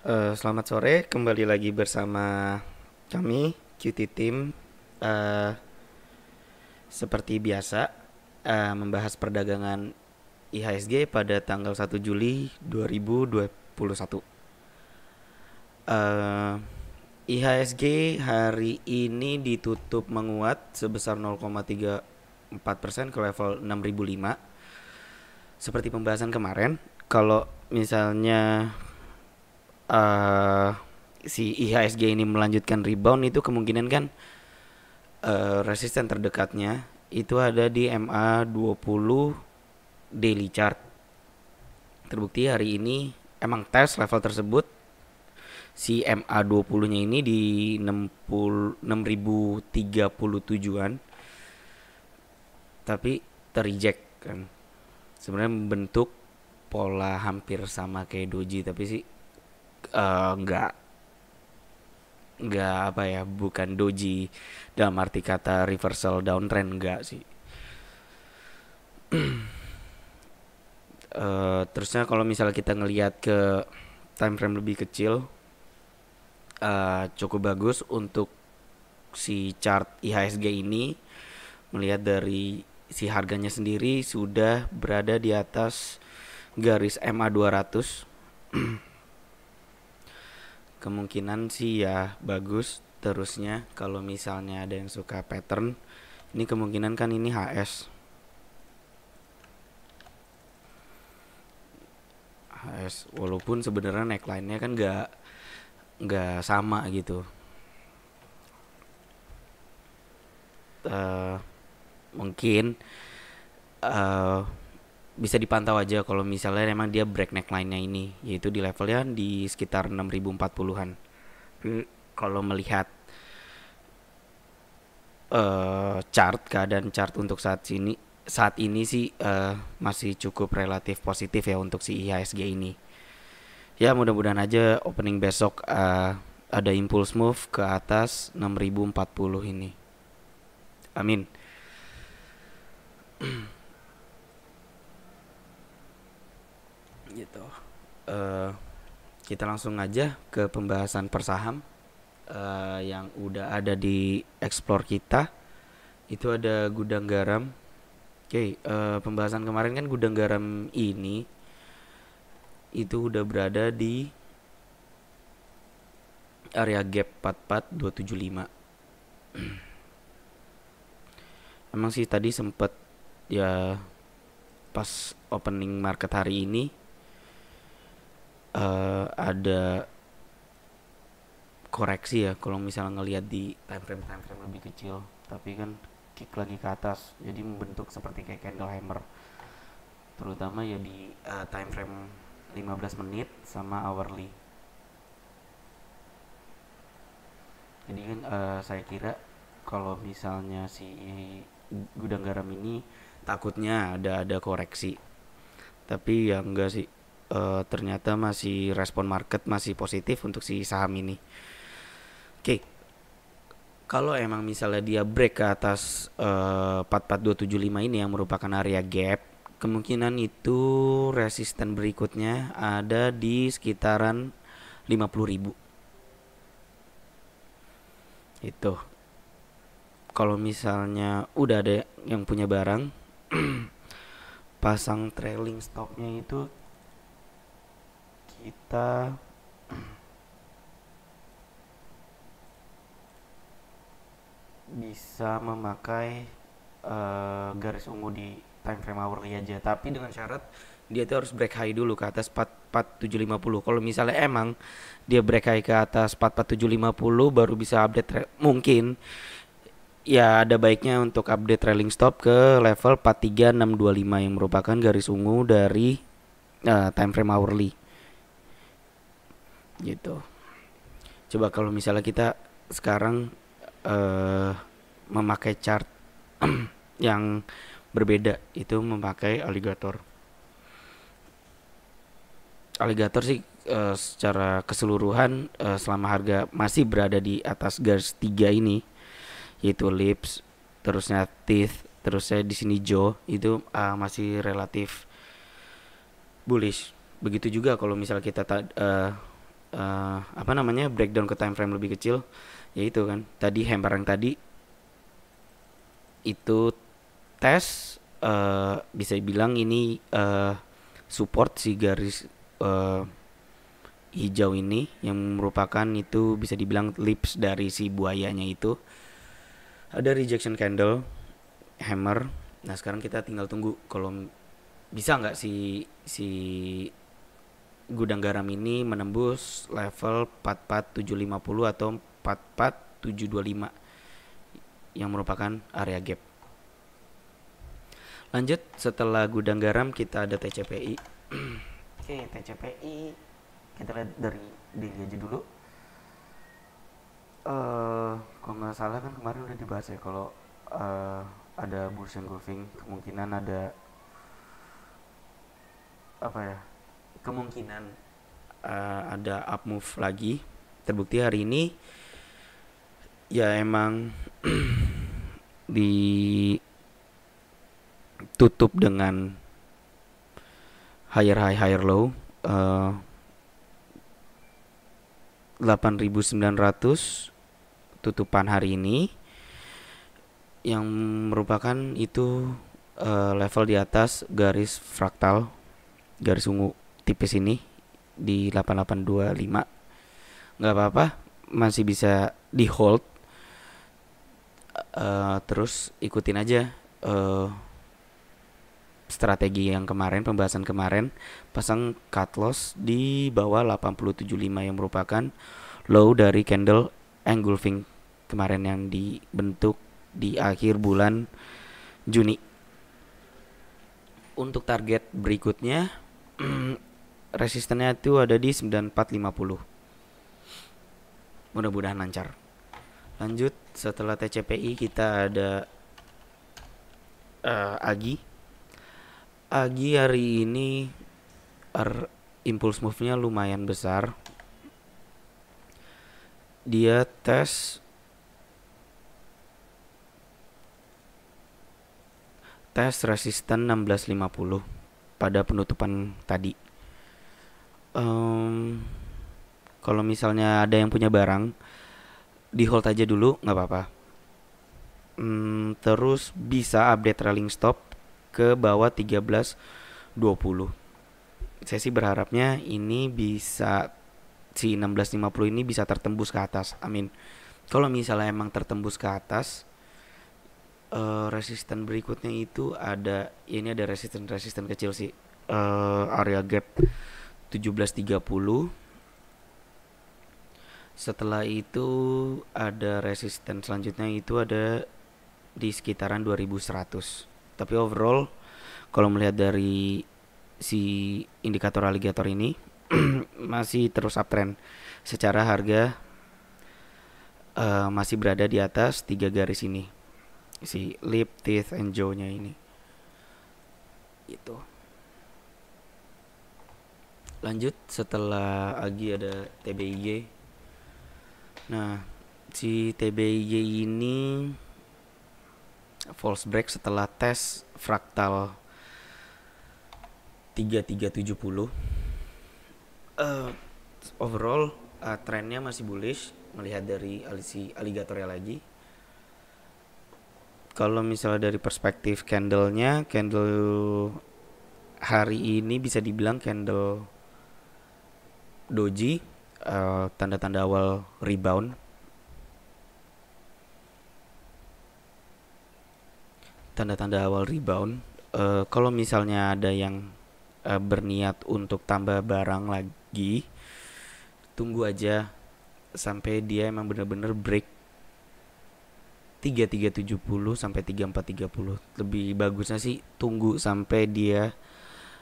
Uh, selamat sore, kembali lagi bersama kami QT Team. Uh, eh, seperti biasa uh, membahas perdagangan IHSG pada tanggal 1 Juli 2021. Uh, IHSG hari ini ditutup menguat sebesar 0,34% ke level 6005. Seperti pembahasan kemarin, kalau misalnya uh, si IHSG ini melanjutkan rebound itu kemungkinan kan uh, resisten terdekatnya itu ada di MA 20 daily chart. Terbukti hari ini emang tes level tersebut si MA 20-nya ini di 60 6037-an. Tapi terreject kan. Sebenarnya bentuk pola hampir sama kayak doji tapi sih Eh, nggak uh, nggak apa ya bukan doji dalam arti kata reversal downtrend enggak sih uh, terusnya kalau misalnya kita ngelihat ke time frame lebih kecil uh, cukup bagus untuk si chart IHSG ini melihat dari si harganya sendiri sudah berada di atas garis MA 200 kemungkinan sih ya bagus terusnya kalau misalnya ada yang suka pattern ini kemungkinan kan ini HS HS walaupun sebenarnya neckline-nya kan gak nggak sama gitu uh, mungkin uh, bisa dipantau aja kalau misalnya memang dia breakneck lainnya ini yaitu di levelnya di sekitar 6040-an. Kalau melihat uh, chart keadaan chart untuk saat ini saat ini sih uh, masih cukup relatif positif ya untuk si IHSG ini. Ya mudah-mudahan aja opening besok uh, ada impulse move ke atas 6040 ini. Amin. gitu uh, kita langsung aja ke pembahasan persaham uh, yang udah ada di explore kita itu ada gudang garam oke okay, uh, eh, pembahasan kemarin kan gudang garam ini itu udah berada di area gap 44275 emang sih tadi sempet ya pas opening market hari ini uh, ada koreksi ya kalau misalnya ngelihat di time frame time frame lebih kecil tapi kan kick lagi ke atas jadi membentuk seperti kayak candle hammer terutama ya di uh, eh, time frame 15 menit sama hourly jadi kan uh, saya kira kalau misalnya si gudang garam ini takutnya ada ada koreksi tapi ya enggak sih uh, ternyata masih respon market masih positif untuk si saham ini. Oke. Kalau emang misalnya dia break ke atas eh, uh, 44275 ini yang merupakan area gap, kemungkinan itu resisten berikutnya ada di sekitaran 50.000. Itu. Kalau misalnya udah ada yang punya barang pasang trailing stopnya itu kita bisa memakai uh, garis ungu di time frame hourly aja tapi dengan syarat dia tuh harus break high dulu ke atas 44750. Kalau misalnya emang dia break high ke atas 44750 baru bisa update mungkin ya ada baiknya untuk update trailing stop ke level 43625 yang merupakan garis ungu dari uh, time frame hourly gitu coba kalau misalnya kita sekarang uh, memakai chart yang berbeda itu memakai alligator, alligator sih uh, secara keseluruhan uh, selama harga masih berada di atas garis tiga ini yaitu lips terusnya teeth terusnya di sini joe itu uh, masih relatif bullish begitu juga kalau misalnya kita uh, uh, apa namanya breakdown ke time frame lebih kecil ya itu kan tadi hamper yang tadi itu tes uh, bisa bilang ini uh, support si garis uh, hijau ini yang merupakan itu bisa dibilang lips dari si buayanya itu ada rejection candle hammer nah sekarang kita tinggal tunggu kalau bisa nggak si si gudang garam ini menembus level 44750 atau 44725 yang merupakan area gap. Lanjut setelah gudang garam kita ada TCPI. Oke, TCPI kita lihat dari diri aja dulu. Uh, kalau nggak salah kan kemarin udah dibahas ya kalau uh, ada bursa engulfing kemungkinan ada apa ya kemungkinan uh, ada up move lagi terbukti hari ini ya emang ditutup dengan higher high higher low uh, eh, 8.900 tutupan hari ini yang merupakan itu uh, level di atas garis fraktal garis ungu tipis ini di 8825 nggak apa-apa masih bisa di hold uh, terus ikutin aja uh, strategi yang kemarin pembahasan kemarin pasang cut loss di bawah 875 yang merupakan low dari candle engulfing kemarin yang dibentuk di akhir bulan Juni. Untuk target berikutnya resistennya itu ada di 9450 mudah-mudahan lancar lanjut setelah TCPI kita ada uh, Agi Agi hari ini er, impulse move-nya lumayan besar dia tes tes resisten 1650 pada penutupan tadi um, kalau misalnya ada yang punya barang di hold aja dulu nggak apa-apa um, terus bisa update trailing stop ke bawah 13.20 saya sih berharapnya ini bisa si 16.50 ini bisa tertembus ke atas amin kalau misalnya emang tertembus ke atas uh, resisten berikutnya itu ada ya ini ada resisten resisten kecil sih uh, area gap 17.30 setelah itu ada resisten selanjutnya itu ada di sekitaran 2100 tapi overall kalau melihat dari si indikator aligator ini masih terus uptrend secara harga uh, masih berada di atas tiga garis ini si lip teeth and jaw nya ini itu lanjut setelah Agi ada TBIG nah si TBIG ini false break setelah tes fraktal 3370 uh, eh, overall uh, trennya masih bullish melihat dari alisi aligatornya lagi kalau misalnya dari perspektif candlenya candle hari ini bisa dibilang candle doji eh, tanda-tanda uh, awal rebound tanda-tanda awal rebound uh, kalau misalnya ada yang uh, berniat untuk tambah barang lagi tunggu aja sampai dia emang bener-bener break 3370 sampai 3430 lebih bagusnya sih tunggu sampai dia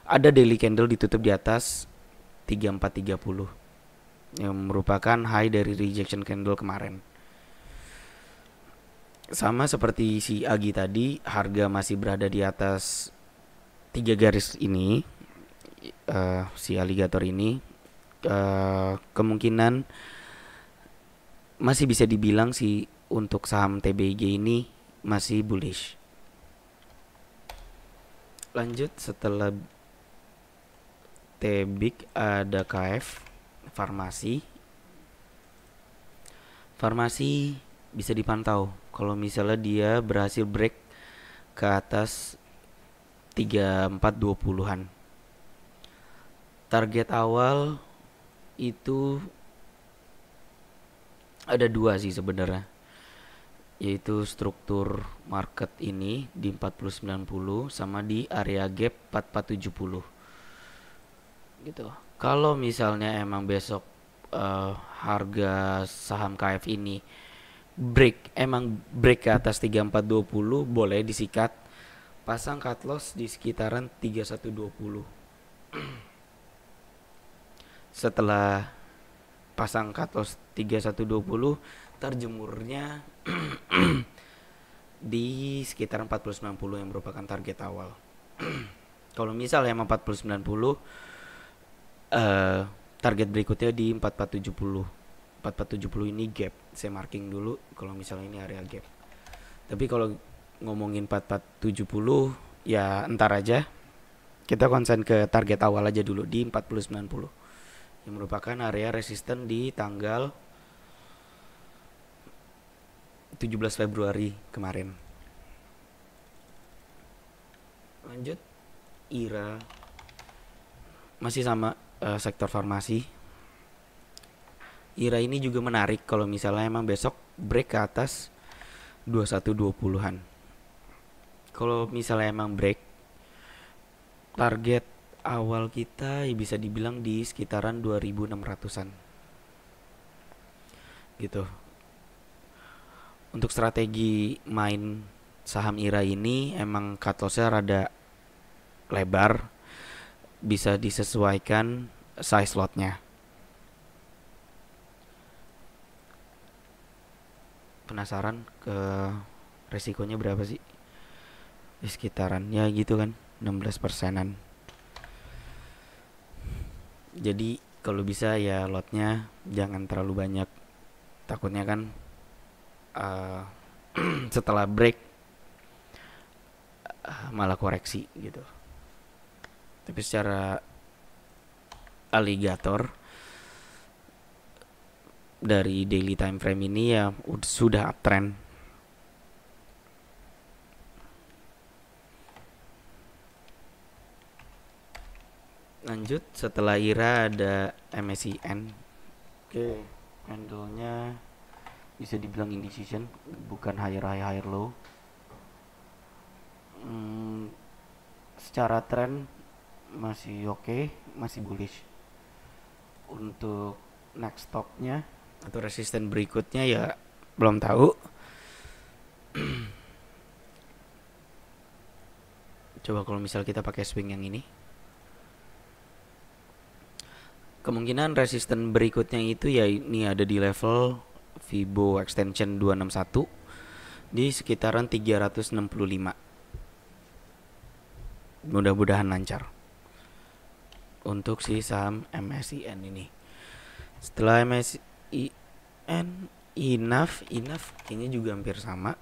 ada daily candle ditutup di atas 3430 yang merupakan high dari rejection candle kemarin. Sama seperti si Agi tadi, harga masih berada di atas tiga garis ini uh, si alligator ini uh, kemungkinan masih bisa dibilang si untuk saham TBG ini masih bullish. Lanjut setelah Tebik ada KF farmasi. Farmasi bisa dipantau kalau misalnya dia berhasil break ke atas 3420-an. Target awal itu ada dua sih sebenarnya yaitu struktur market ini di 4090 sama di area gap 4470 gitu kalau misalnya emang besok uh, harga saham KF ini break emang break ke atas 3420 boleh disikat pasang cut loss di sekitaran 3120 setelah pasang cut loss 3120 terjemurnya di sekitar 4090 yang merupakan target awal kalau misalnya emang 4090 Eh, target berikutnya di 4470 4470 ini gap saya marking dulu kalau misalnya ini area gap tapi kalau ngomongin 4470 ya entar aja kita konsen ke target awal aja dulu di 4090 yang merupakan area resisten di tanggal 17 Februari kemarin lanjut Ira masih sama uh, sektor farmasi. IRA ini juga menarik kalau misalnya emang besok break ke atas 2120-an. Kalau misalnya emang break target awal kita ya bisa dibilang di sekitaran 2600-an. Gitu. Untuk strategi main saham IRA ini emang cut rada lebar bisa disesuaikan size slotnya. Penasaran ke resikonya berapa sih? Di sekitaran ya gitu kan, 16 persenan. Jadi kalau bisa ya lotnya jangan terlalu banyak. Takutnya kan uh, setelah break eh, malah koreksi gitu tapi secara aligator dari daily time frame ini ya sudah uptrend lanjut setelah IRA ada MSCN oke okay. handle-nya bisa dibilang indecision bukan higher high higher low hmm, secara trend masih oke okay, masih bullish untuk next stopnya atau resisten berikutnya ya belum tahu coba kalau misal kita pakai swing yang ini kemungkinan resisten berikutnya itu ya ini ada di level fibo extension 261 di sekitaran 365 mudah-mudahan lancar untuk si saham MSIN ini setelah MSIN Inaf Inaf ini juga hampir sama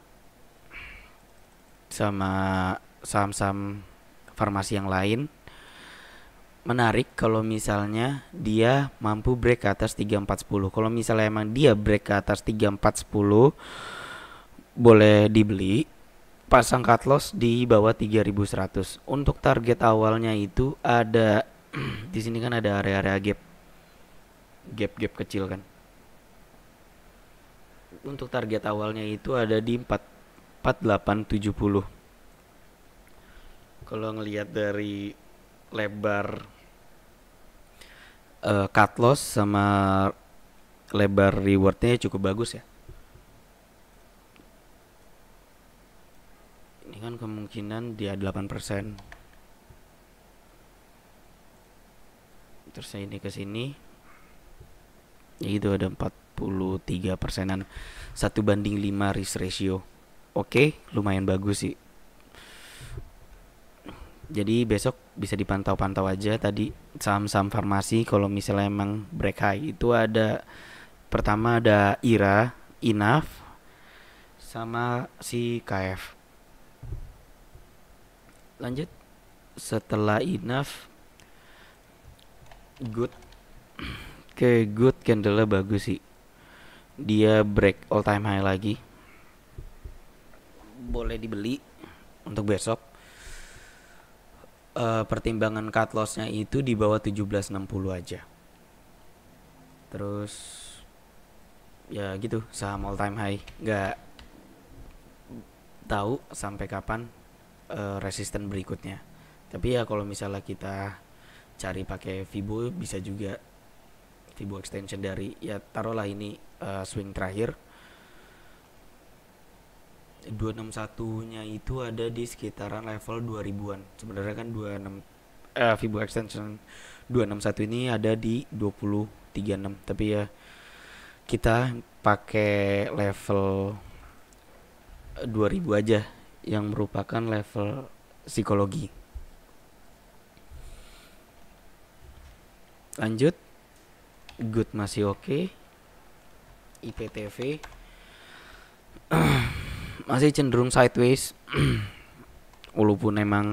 sama saham-saham farmasi yang lain menarik kalau misalnya dia mampu break ke atas 3410. Kalau misalnya emang dia break ke atas 3410 boleh dibeli. Pasang cut loss di bawah 3100. Untuk target awalnya itu ada di sini kan ada area-area gap gap-gap kecil kan untuk target awalnya itu ada di 4 4870 kalau ngelihat dari lebar uh, cut loss sama lebar rewardnya cukup bagus ya ini kan kemungkinan dia 8% terus ini ke sini ya itu ada 43 persenan satu banding 5 risk ratio oke lumayan bagus sih jadi besok bisa dipantau-pantau aja tadi saham-saham farmasi kalau misalnya emang break high itu ada pertama ada IRA, INAF sama si KF. Lanjut setelah INAF good oke okay, good candlenya bagus sih dia break all time high lagi boleh dibeli untuk besok uh, pertimbangan cut lossnya itu di bawah 1760 aja terus ya gitu saham all time high Gak tahu sampai kapan uh, resisten berikutnya tapi ya kalau misalnya kita cari pakai Vibo bisa juga Vibo extension dari ya taruhlah ini uh, swing terakhir 261 nya itu ada di sekitaran level 2000-an sebenarnya kan 26 eh, Vibo extension 261 ini ada di 2036 tapi ya kita pakai level 2000 aja yang merupakan level psikologi lanjut good masih oke okay. IPTV masih cenderung sideways walaupun emang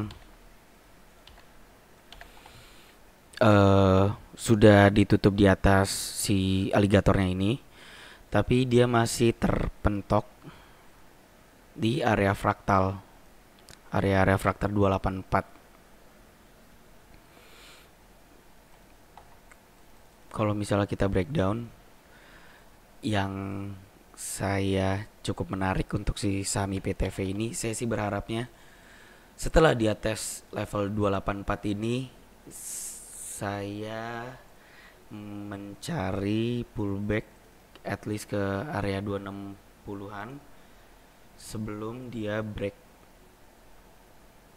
uh, sudah ditutup di atas si aligatornya ini tapi dia masih terpentok di area fraktal area-area fraktal 284 kalau misalnya kita breakdown yang saya cukup menarik untuk si Sami PTV ini saya sih berharapnya setelah dia tes level 284 ini saya mencari pullback at least ke area 260-an sebelum dia break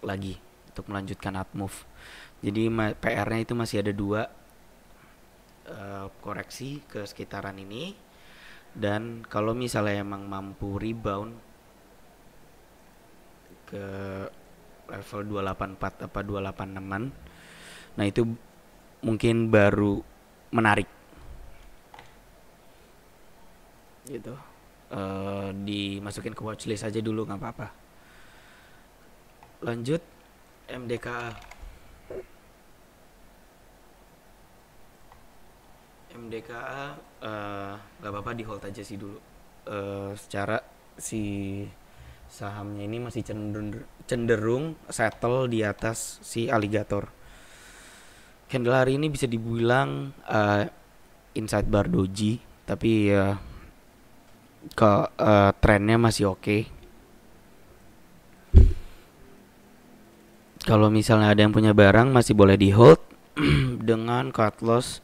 lagi untuk melanjutkan up move. Jadi PR-nya itu masih ada dua uh, koreksi ke sekitaran ini dan kalau misalnya emang mampu rebound ke level 284 apa 286an nah itu mungkin baru menarik gitu uh, dimasukin ke watchlist aja dulu nggak apa-apa lanjut MDKA MDKA eh, nggak uh, apa-apa di hold aja sih dulu uh, secara si sahamnya ini masih cenderung, cenderung settle di atas si alligator. candle hari ini bisa dibilang uh, inside bar doji tapi ya uh, ke uh, trennya masih oke okay. kalau misalnya ada yang punya barang masih boleh di hold dengan cut loss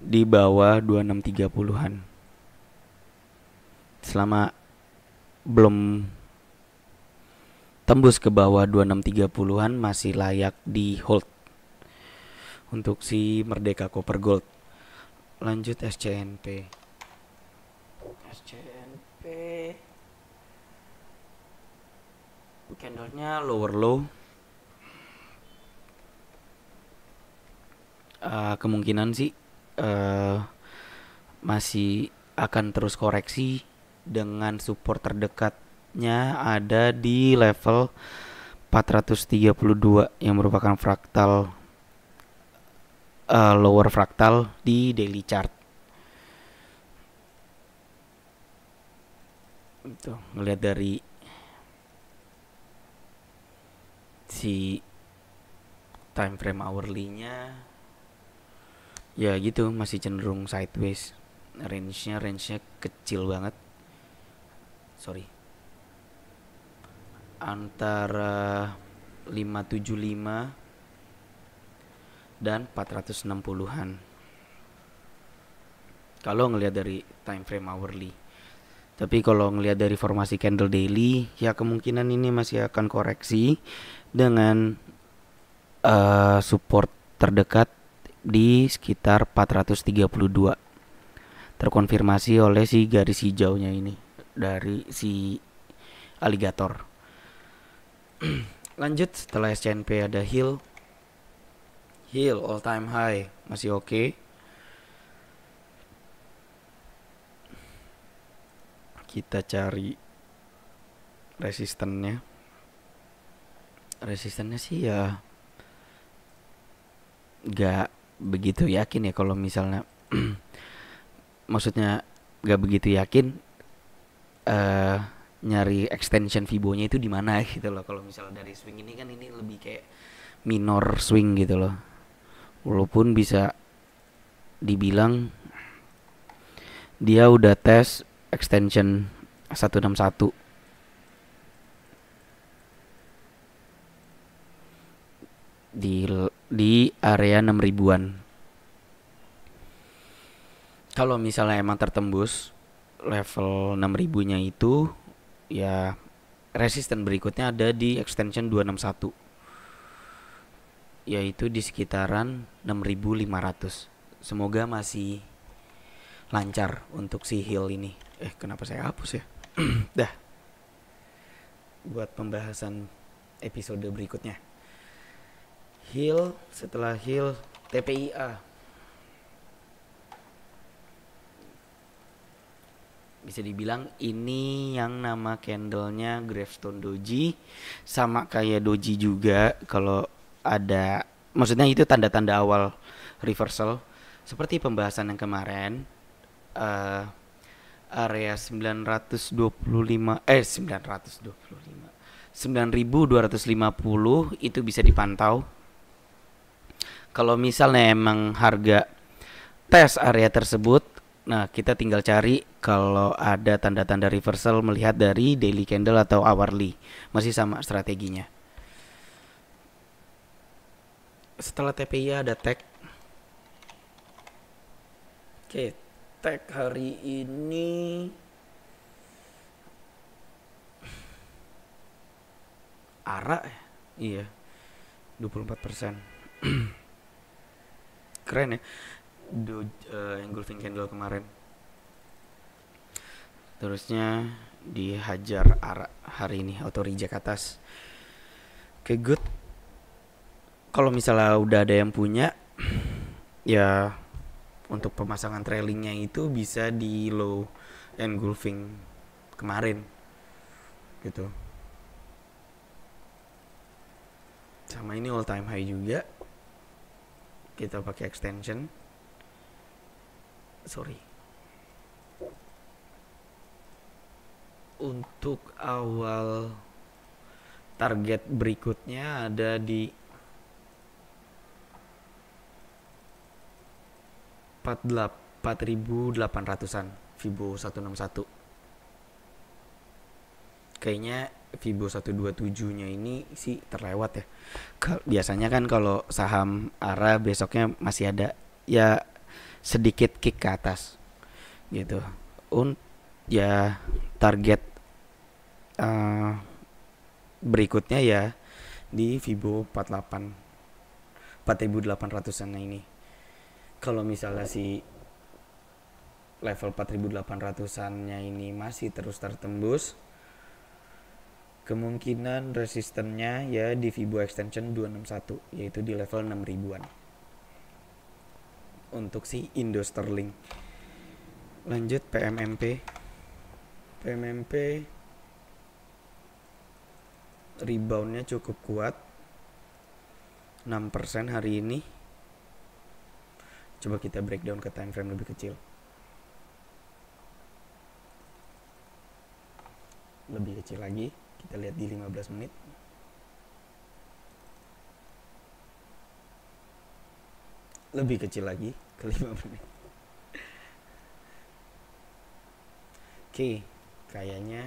di bawah 2630-an. Selama belum tembus ke bawah 2630-an masih layak di hold untuk si Merdeka Copper Gold. Lanjut SCNP. SCNP candlenya lower low. Uh, kemungkinan sih uh, masih akan terus koreksi dengan support terdekatnya ada di level 432 yang merupakan fraktal uh, lower fraktal di daily chart. Itu ngelihat dari si time frame hourly-nya ya gitu masih cenderung sideways range-nya range-nya kecil banget sorry antara 575 dan 460-an kalau ngelihat dari time frame hourly tapi kalau ngelihat dari formasi candle daily ya kemungkinan ini masih akan koreksi dengan uh, support terdekat di sekitar 432 terkonfirmasi oleh si garis hijaunya ini dari si alligator. lanjut setelah SCNP ada Hill Hill all time high masih oke okay. kita cari resistennya resistennya sih ya nggak begitu yakin ya kalau misalnya maksudnya nggak begitu yakin uh, nyari extension fibonya itu di mana gitu loh kalau misalnya dari swing ini kan ini lebih kayak minor swing gitu loh walaupun bisa dibilang dia udah tes extension 161 di di area 6000-an. Kalau misalnya emang tertembus level 6000-nya itu ya resisten berikutnya ada di extension 261 yaitu di sekitaran 6500 semoga masih lancar untuk si heal ini eh kenapa saya hapus ya dah buat pembahasan episode berikutnya Hill setelah Hill TPIA bisa dibilang ini yang nama candlenya gravestone doji sama kayak doji juga kalau ada maksudnya itu tanda-tanda awal reversal seperti pembahasan yang kemarin uh, area 925 eh 925 9250 itu bisa dipantau kalau misalnya emang harga tes area tersebut nah kita tinggal cari kalau ada tanda-tanda reversal melihat dari daily candle atau hourly masih sama strateginya setelah TPI ada tag oke tag hari ini arah ya? iya 24 keren ya do uh, eh, engulfing candle kemarin terusnya dihajar arah hari ini auto reject atas oke okay, good kalau misalnya udah ada yang punya ya untuk pemasangan trailingnya itu bisa di low engulfing kemarin gitu sama ini all time high juga kita pakai extension sorry untuk awal target berikutnya ada di 48.800an Vibo 161 kayaknya Vibo 127-nya ini sih terlewat ya. Biasanya kan kalau saham ARA besoknya masih ada ya sedikit kick ke atas gitu. Un ya target uh, berikutnya ya di Vibo 48 4800-an ini. Kalau misalnya si level 4800-annya ini masih terus tertembus, kemungkinan resistennya ya di Vibo extension 261 yaitu di level 6000-an untuk si Indo Sterling lanjut PMMP PMMP reboundnya cukup kuat 6% hari ini coba kita breakdown ke time frame lebih kecil lebih kecil lagi kita lihat di 15 menit lebih kecil lagi ke 5 menit oke kayaknya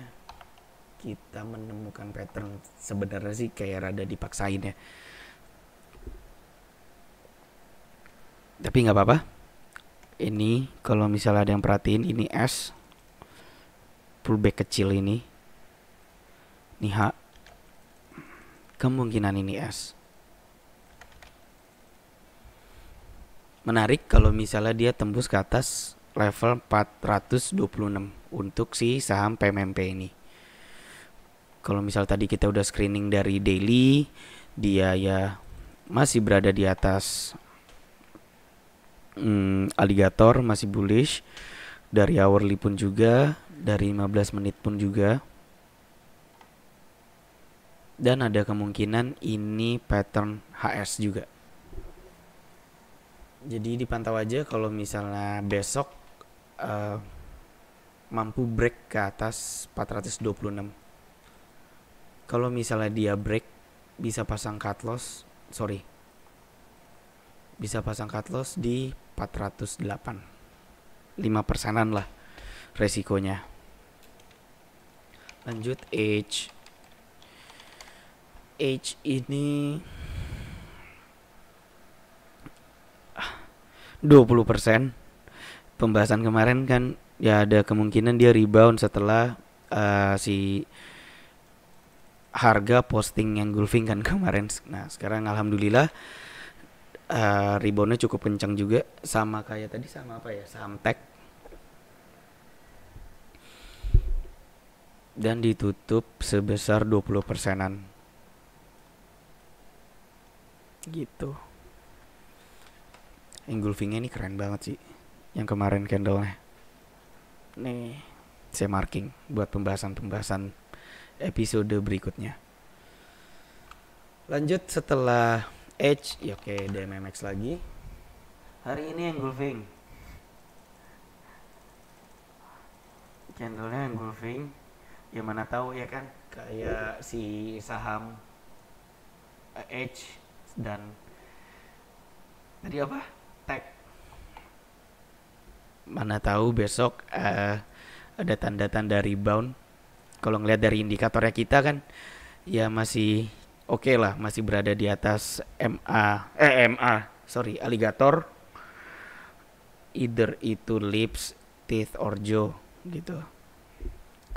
kita menemukan pattern sebenarnya sih kayak rada dipaksain ya tapi nggak apa-apa ini kalau misalnya ada yang perhatiin ini S pullback kecil ini nihak H. Kemungkinan ini S. Menarik kalau misalnya dia tembus ke atas level 426 untuk si saham PMMP ini. Kalau misal tadi kita udah screening dari daily, dia ya masih berada di atas hmm, alligator masih bullish dari hourly pun juga dari 15 menit pun juga dan ada kemungkinan ini pattern HS juga. Jadi dipantau aja kalau misalnya besok uh, mampu break ke atas 426. Kalau misalnya dia break bisa pasang cut loss, sorry. Bisa pasang cut loss di 408. 5 persenan lah resikonya. Lanjut age H ini 20 persen pembahasan kemarin kan ya ada kemungkinan dia rebound setelah uh, si harga posting yang Gulfing kan kemarin nah sekarang alhamdulillah uh, reboundnya cukup kencang juga sama kayak tadi sama apa ya Samtek dan ditutup sebesar 20 persenan gitu engulfingnya ini keren banget sih yang kemarin candlenya nih saya marking buat pembahasan-pembahasan episode berikutnya lanjut setelah Edge ya oke okay, DMMX lagi hari ini engulfing candlenya engulfing ya mana tahu ya kan kayak si saham eh, Edge dan tadi apa tag mana tahu besok uh, ada tanda-tanda rebound kalau ngelihat dari indikatornya kita kan ya masih oke okay lah masih berada di atas MA eh MA sorry alligator either itu lips teeth or jaw gitu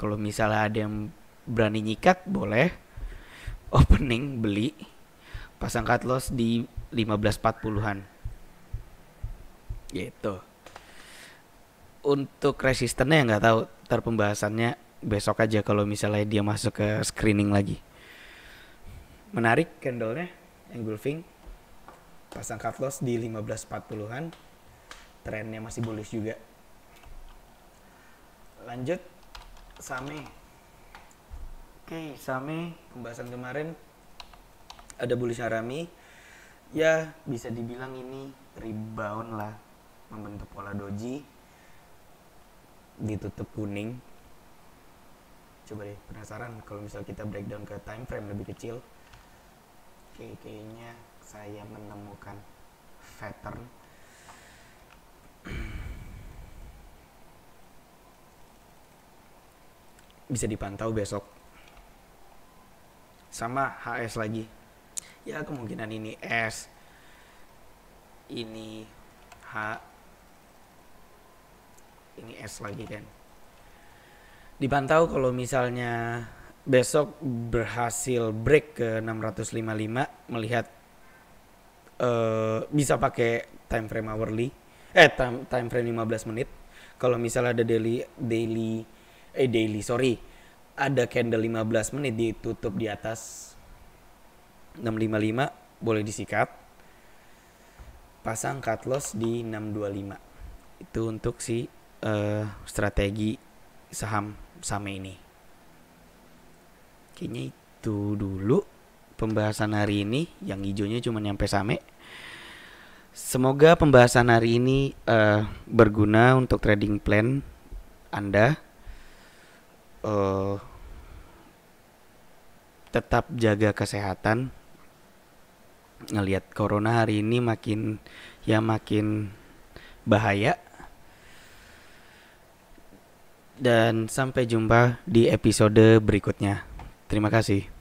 kalau misalnya ada yang berani nyikat boleh opening beli pasang cut loss di 1540-an. Gitu. Untuk resistennya nggak tahu, ntar pembahasannya besok aja kalau misalnya dia masuk ke screening lagi. Menarik candlenya, engulfing, pasang cut loss di 1540-an, trennya masih bullish juga. Lanjut, Same. Oke, okay, Same pembahasan kemarin ada Bully Sarami ya bisa dibilang ini rebound lah membentuk pola doji ditutup kuning coba deh penasaran kalau misal kita breakdown ke time frame lebih kecil Oke, kayaknya saya menemukan pattern bisa dipantau besok sama HS lagi ya kemungkinan ini S ini H ini S lagi kan dipantau kalau misalnya besok berhasil break ke 655 melihat uh, bisa pakai time frame hourly eh time, time frame 15 menit kalau misalnya ada daily daily eh daily sorry ada candle 15 menit ditutup di atas 655 boleh disikat. Pasang cut loss di 625. Itu untuk si uh, strategi saham sama ini. Kayaknya itu dulu pembahasan hari ini. Yang hijaunya cuma nyampe same. Semoga pembahasan hari ini uh, berguna untuk trading plan Anda. Uh, tetap jaga kesehatan ngelihat corona hari ini makin ya makin bahaya. Dan sampai jumpa di episode berikutnya. Terima kasih.